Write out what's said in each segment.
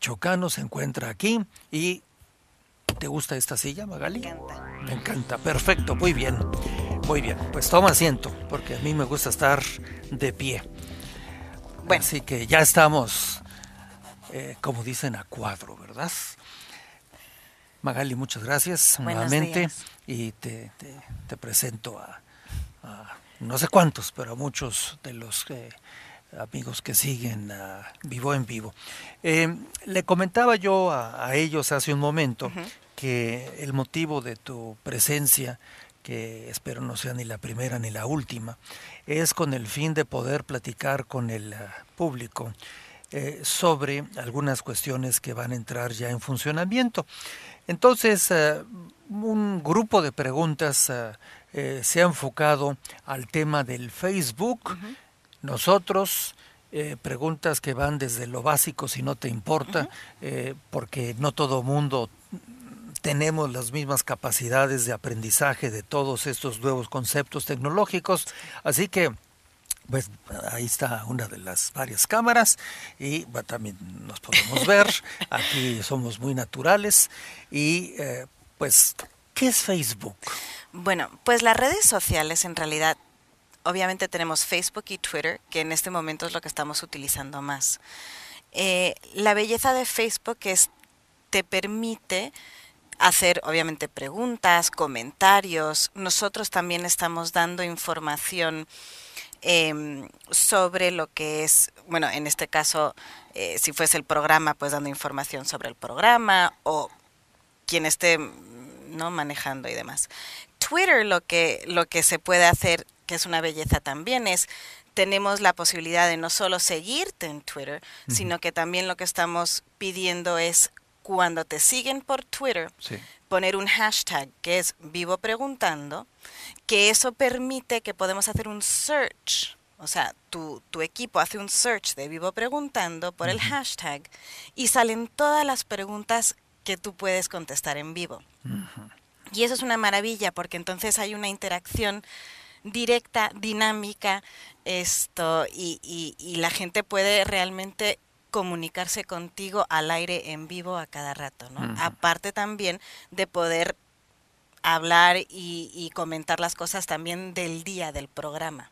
Chocano se encuentra aquí y ¿te gusta esta silla, Magali? Me encanta. perfecto, muy bien. Muy bien, pues toma asiento, porque a mí me gusta estar de pie. Bueno. Así que ya estamos, eh, como dicen, a cuadro, ¿verdad? Magali, muchas gracias nuevamente y te, presento a, no sé cuántos, pero a muchos de los que amigos que siguen ah, Vivo en Vivo. Eh, le comentaba yo a, ellos hace un momento que el motivo de tu presencia, que espero no sea ni la primera ni la última, es con el fin de poder platicar con el ah, público eh, sobre algunas cuestiones que van a entrar ya en funcionamiento. Entonces, ah, un grupo de preguntas eh, se ha enfocado al tema del Facebook. Nosotros, eh, preguntas que van desde lo básico, si no te importa, eh, porque no todo mundo tenemos las mismas capacidades de aprendizaje de todos estos nuevos conceptos tecnológicos. Así que pues ahí está una de las varias cámaras y también nos podemos ver. Aquí somos muy naturales. Y eh, pues, ¿qué es Facebook? Bueno, pues las redes sociales en realidad obviamente tenemos Facebook y Twitter, que en este momento es lo que estamos utilizando más. Eh, la belleza de Facebook es, te permite hacer obviamente preguntas, comentarios. Nosotros también estamos dando información em, sobre lo que es, bueno, en este caso, eh, si fuese el programa, pues dando información sobre el programa o quien esté no manejando y demás. Twitter lo que, lo que se puede hacer que es una belleza también, es tenemos la posibilidad de no solo seguirte en Twitter, sino que también lo que estamos pidiendo es cuando te siguen por Twitter, poner un hashtag que es vivo preguntando, que eso permite que podemos hacer un search. O sea, tu, equipo hace un search de vivo preguntando por el hashtag y salen todas las preguntas que tú puedes contestar en vivo. Y eso es una maravilla porque entonces hay una interacción directa, dinámica, esto, y, y, la gente puede realmente comunicarse contigo al aire en vivo a cada rato, ¿no? Aparte también de poder hablar y, comentar las cosas también del día del programa.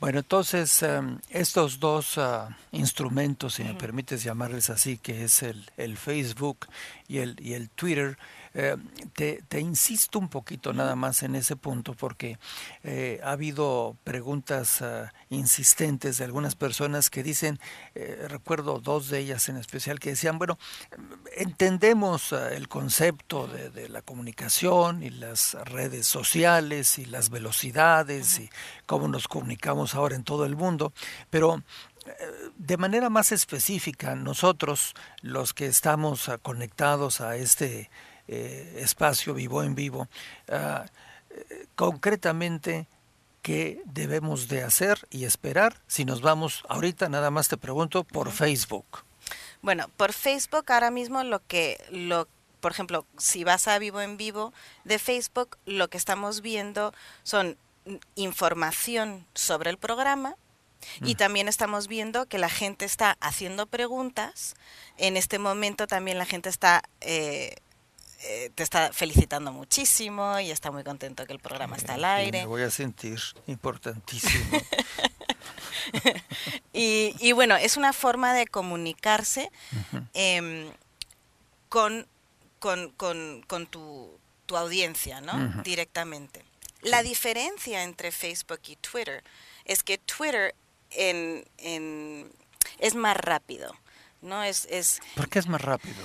Bueno, entonces em, estos dos ah, instrumentos, si me permites llamarles así, que es el, el Facebook y el, y el Twitter, eh, te, insisto un poquito nada más en ese punto porque eh, ha habido preguntas ah, insistentes de algunas personas que dicen, eh, recuerdo dos de ellas en especial, que decían, bueno, entendemos ah, el concepto de, de, la comunicación y las redes sociales y las velocidades y cómo nos comunicamos ahora en todo el mundo, pero de manera más específica, nosotros, los que estamos ah, conectados a este eh, espacio vivo en vivo, ah, concretamente qué debemos de hacer y esperar si nos vamos ahorita, nada más te pregunto, por Facebook. Bueno, por Facebook ahora mismo lo que, lo, por ejemplo, si vas a vivo en vivo de Facebook, lo que estamos viendo son información sobre el programa, y mm. también estamos viendo que la gente está haciendo preguntas. En este momento también la gente está eh, eh, te está felicitando muchísimo y está muy contento que el programa eh, está al aire. me voy a sentir importantísimo. y, bueno, es una forma de comunicarse em, con, con, tu, tu, audiencia, ¿no? Directamente. La diferencia entre Facebook y Twitter es que Twitter en, en, es más rápido, ¿no? Es, es, ¿Por qué es más rápido?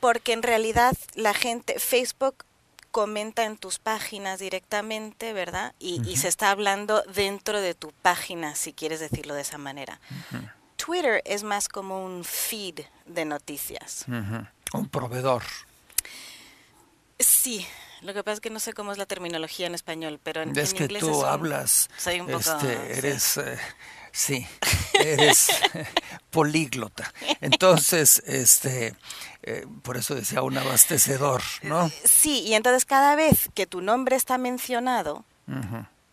porque en realidad la gente, Facebook comenta en tus páginas directamente, ¿verdad? Y, se está hablando dentro de tu página, si quieres decirlo de esa manera. Twitter es más como un feed de noticias. Un proveedor. Sí, lo que pasa es que no sé cómo es la terminología en español, pero en, es inglés tú es hablas, soy un poco, eres, este, sí. eres eh, políglota. Entonces, este, eh, por eso decía un abastecedor, ¿no? Sí, y entonces cada vez que tu nombre está mencionado,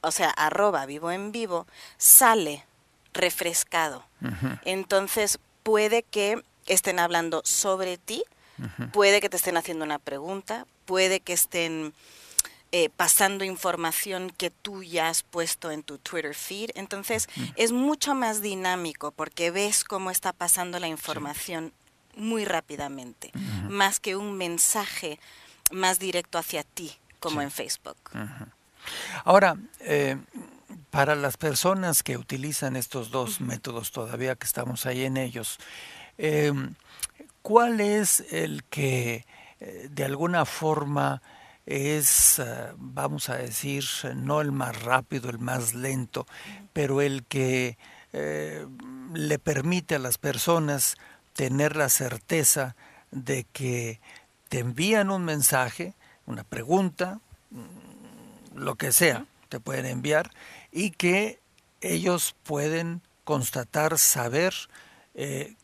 o sea, arroba vivo en vivo, sale refrescado. Entonces puede que estén hablando sobre ti, puede que te estén haciendo una pregunta, puede que estén eh, pasando información que tú ya has puesto en tu Twitter feed. Entonces es mucho más dinámico porque ves cómo está pasando la información muy rápidamente, más que un mensaje más directo hacia ti, como en Facebook. Ahora, eh, para las personas que utilizan estos dos métodos todavía que estamos ahí en ellos, eh, ¿cuál es el que eh, de alguna forma es, eh, vamos a decir, no el más rápido, el más lento, pero el que eh, le permite a las personas tener la certeza de que te envían un mensaje, una pregunta, mm, lo que sea, te pueden enviar, y que ellos pueden constatar, saber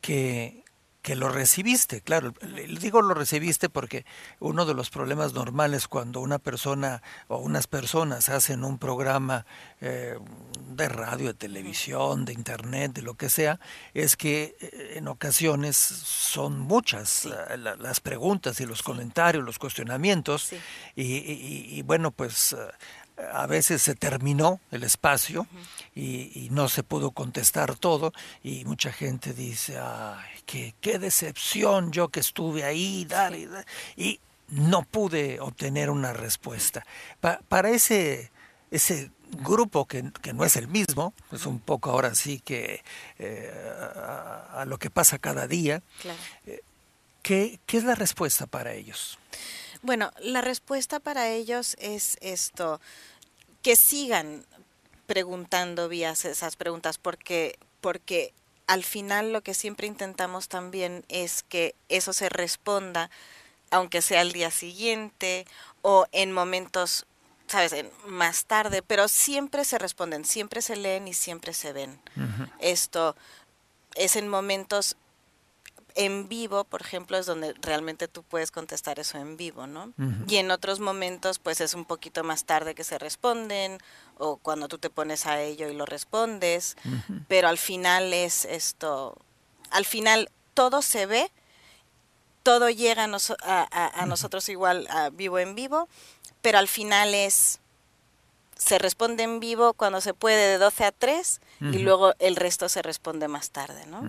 que que lo recibiste, claro, digo lo recibiste porque uno de los problemas normales cuando una persona o unas personas hacen un programa eh, de radio, de televisión, de internet, de lo que sea, es que eh, en ocasiones son muchas las preguntas y los comentarios, los cuestionamientos, y, bueno, pues a veces se terminó el espacio y, no se pudo contestar todo y mucha gente dice, ay, qué, decepción yo que estuve ahí, dale, y, no pude obtener una respuesta. para ese, ese grupo que, no es el mismo, es pues un poco ahora sí que eh, a, lo que pasa cada día, eh, ¿qué es la respuesta para ellos? Bueno, la respuesta para ellos es esto, que sigan preguntando vías esas preguntas porque porque al final lo que siempre intentamos también es que eso se responda aunque sea al día siguiente o en momentos sabes más tarde pero siempre se responden siempre se leen y siempre se ven esto es en momentos en vivo, por ejemplo, es donde realmente tú puedes contestar eso en vivo, ¿no? Y en otros momentos, pues es un poquito más tarde que se responden o cuando tú te pones a ello y lo respondes, pero al final es esto, al final todo se ve, todo llega a, nosotros igual a vivo en vivo, pero al final es se responde en vivo cuando se puede de 12 a 3 y luego el resto se responde más tarde, ¿no?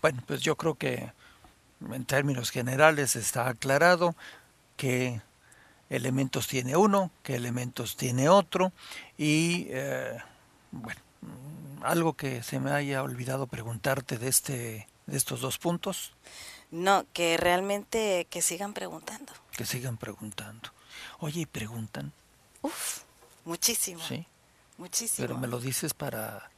Bueno, pues yo creo que en términos generales está aclarado qué elementos tiene uno, qué elementos tiene otro y eh, bueno, mm, algo que se me haya olvidado preguntarte de este de estos dos puntos. No, que realmente que sigan preguntando. Que sigan preguntando. Oye, ¿y preguntan? Uf, muchísimo. Sí. Muchísimo. Pero me lo dices para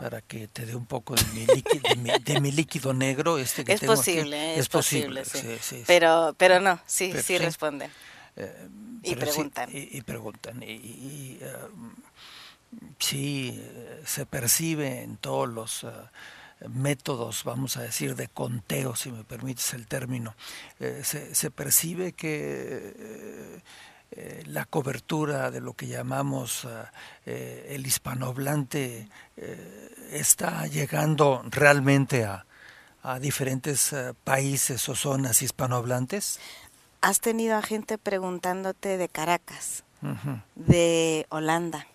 para que te dé un poco de mi, líquido, de mi, líquido negro. Este que es, posible, ¿eh? es posible, es, posible, Pero, pero no, sí, sí, responden. Eh, y, preguntan. Y, preguntan. y, um, sí, eh, se percibe en todos los... métodos, vamos a decir, de conteo, si me permites el término. se, percibe que eh, la cobertura de lo que llamamos eh, eh, el hispanohablante está llegando realmente a, diferentes países o zonas hispanohablantes? Has tenido a gente preguntándote de Caracas, de Holanda.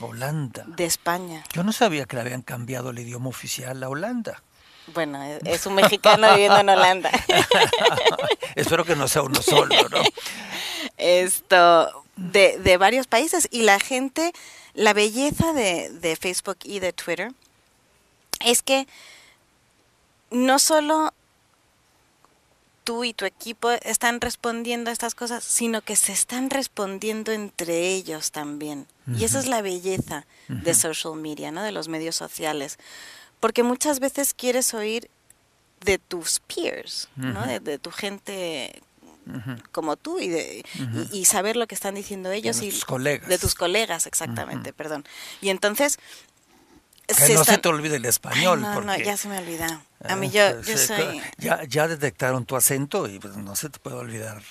Holanda. De España. Yo no sabía que le habían cambiado el idioma oficial a Holanda. Bueno, e-, es un mexicano viviendo en Holanda. Espero que no sea uno solo, ¿no? esto de, de, varios países y la gente, la belleza de, de Facebook y de Twitter es que no solo tú y tu equipo están respondiendo a estas cosas, sino que se están respondiendo entre ellos también. Y esa es la belleza de social media, ¿no? De los medios sociales. Porque muchas veces quieres oír de tus peers, ¿no? de, tu gente como tú y, saber lo que están diciendo ellos. y De tus colegas, exactamente, perdón. Y entonces... Que no se te olvide el español. no, no, ya se me olvida. A mí ah, yo, pues, Ya, detectaron tu acento y pues, no se te puede olvidar.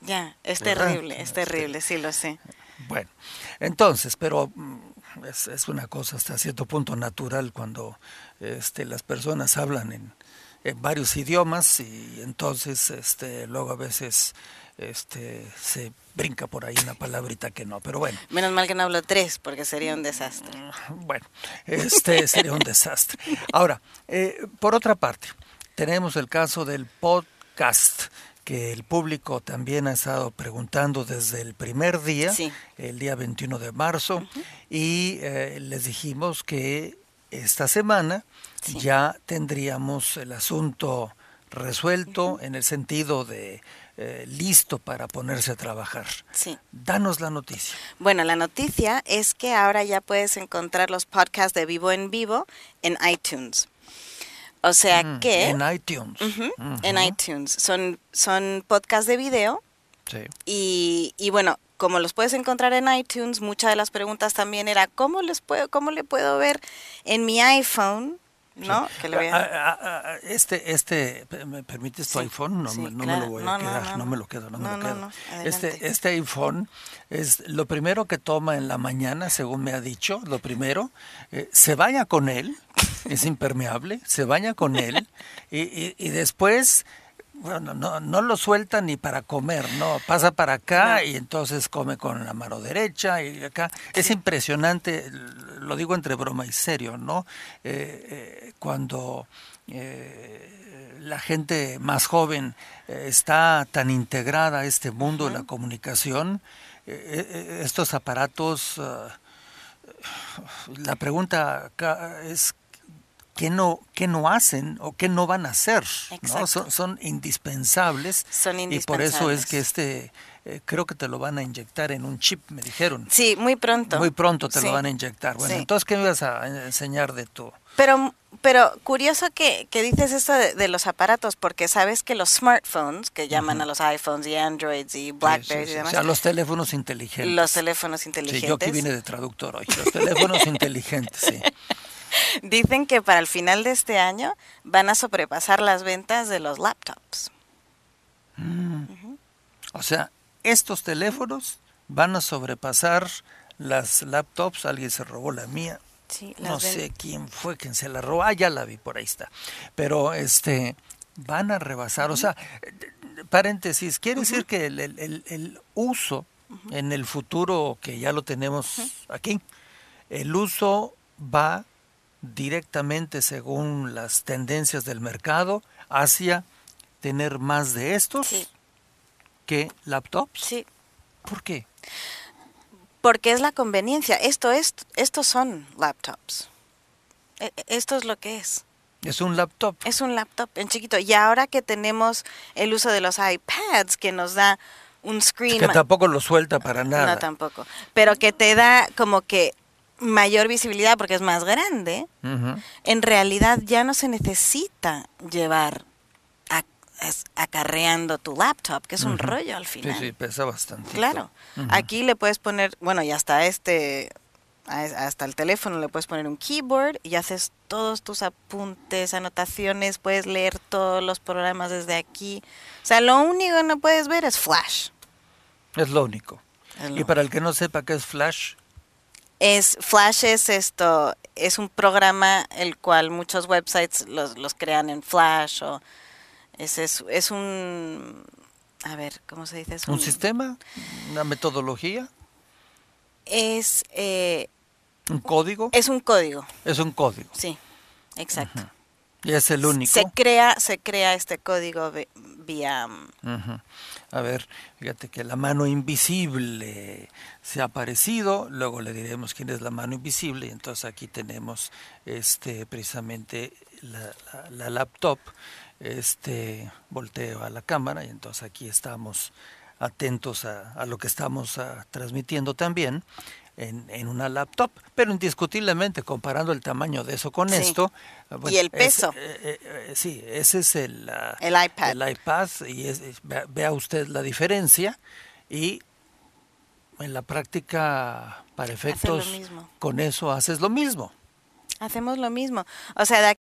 Ya, es terrible, es este, terrible, sí lo sé. Bueno, entonces, pero mm, es, una cosa hasta cierto punto natural cuando este, las personas hablan en, en varios idiomas y entonces este luego a veces este se brinca por ahí una palabrita que no, pero bueno. Menos mal que no hablo tres, porque sería un desastre. Mm, bueno, este sería un desastre. Ahora, eh, por otra parte, tenemos el caso del podcast que el público también ha estado preguntando desde el primer día, el día 21 de marzo, y eh, les dijimos que esta semana ya tendríamos el asunto resuelto en el sentido de eh, listo para ponerse a trabajar. Sí. Danos la noticia. Bueno, la noticia es que ahora ya puedes encontrar los podcasts de Vivo en Vivo en iTunes. O sea mm, que... En iTunes. En iTunes. Son, son podcasts de video. Sí. y bueno, como los puedes encontrar en iTunes, muchas de las preguntas también era cómo les puedo, cómo le puedo ver en mi iPhone, ¿no? Ah, ah, ah, este, este, ¿me permites tu iPhone? No, no me lo voy a quedar, no, me lo quedo, no, me lo quedo. este, este iPhone es lo primero que toma en la mañana, según me ha dicho, lo primero, eh, se baña con él, es impermeable, se baña con él, y, y, y después bueno, no, lo suelta ni para comer, ¿no? Pasa para acá y entonces come con la mano derecha y acá. Es impresionante, lo digo entre broma y serio, ¿no? Eh, eh, cuando eh, la gente más joven está tan integrada a este mundo de la comunicación, estos aparatos... Ah, la pregunta es qué no, que no hacen o qué no van a hacer. ¿no? Son, indispensables. Son Y por eso es que este, eh, creo que te lo van a inyectar en un chip, me dijeron. Sí, muy pronto. Muy pronto te lo van a inyectar. Bueno, entonces, ¿qué me vas a enseñar de tú? Pero, pero curioso que, que dices esto de, los aparatos, porque sabes que los smartphones, que llaman a los iPhones y Androids y BlackBerry y demás. los teléfonos inteligentes. Los teléfonos inteligentes. Sí, yo aquí vine de traductor hoy. Los teléfonos inteligentes, sí. Dicen que para el final de este año van a sobrepasar las ventas de los laptops. Mm. O sea, estos teléfonos van a sobrepasar las laptops. Alguien se robó la mía. no sé quién fue quien se la robó. Ah, ya la vi, por ahí está. Pero este, van a rebasar. O sea, paréntesis, quiere decir que el, uso en el futuro, que ya lo tenemos aquí, el uso va directamente según las tendencias del mercado hacia tener más de estos que laptops? Sí. ¿Por qué? Porque es la conveniencia. Esto es, estos son laptops. E, e, esto es lo que es. Es un laptop. Es un laptop en chiquito. Y ahora que tenemos el uso de los iPads que nos da un screen. Que tampoco lo suelta para nada. No, tampoco. Pero que te da como que mayor visibilidad porque es más grande, en realidad ya no se necesita llevar acarreando tu laptop, que es un rollo al final. Sí, sí, pesa bastante. Claro. Aquí le puedes poner, bueno, y hasta este, hasta el teléfono le puedes poner un keyboard y haces todos tus apuntes, anotaciones, puedes leer todos los programas desde aquí. O sea, lo único que no puedes ver es Flash. Es lo único. y para el que no sepa qué es Flash, es, Flash es esto, es un programa el cual muchos websites los, los crean en Flash o es, es, un, a ver, ¿cómo se dice? ¿Un, sistema? ¿Una metodología? Es... Eh, ¿Un código? Es un código. Es un código. Sí, exacto. Y es el único. Se crea, se crea este código vía... Mm, a ver, fíjate que la mano invisible se ha aparecido, luego le diremos quién es la mano invisible, y entonces aquí tenemos este precisamente la, laptop, este volteo a la cámara y entonces aquí estamos atentos a, lo que estamos ah, transmitiendo también en, en, una laptop, pero indiscutiblemente comparando el tamaño de eso con esto. Ah, y el peso. Eh, eh, eh, sí, ese es el, ah, el iPad. El iPad y vea usted la diferencia y en la práctica para efectos con eso haces lo mismo. Hacemos lo mismo. O sea,